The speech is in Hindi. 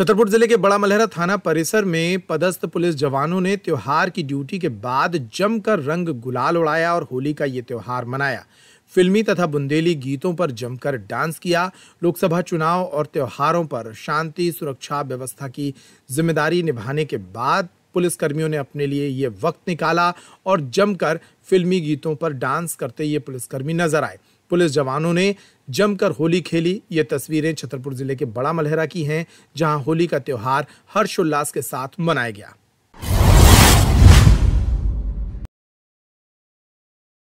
छतरपुर जिले के बड़ा मलहरा थाना परिसर में पदस्थ पुलिस जवानों ने त्योहार की ड्यूटी के बाद जमकर रंग गुलाल उड़ाया और होली का ये त्योहार मनाया फिल्मी तथा बुंदेली गीतों पर जमकर डांस किया लोकसभा चुनाव और त्योहारों पर शांति सुरक्षा व्यवस्था की जिम्मेदारी निभाने के बाद पुलिसकर्मियों ने अपने लिए ये वक्त निकाला और जमकर फिल्मी गीतों पर डांस करते ये पुलिसकर्मी नजर आए पुलिस जवानों ने जमकर होली खेली ये तस्वीरें छतरपुर जिले के बड़ा मलहरा की हैं जहां होली का त्यौहार हर्षोल्लास के साथ मनाया गया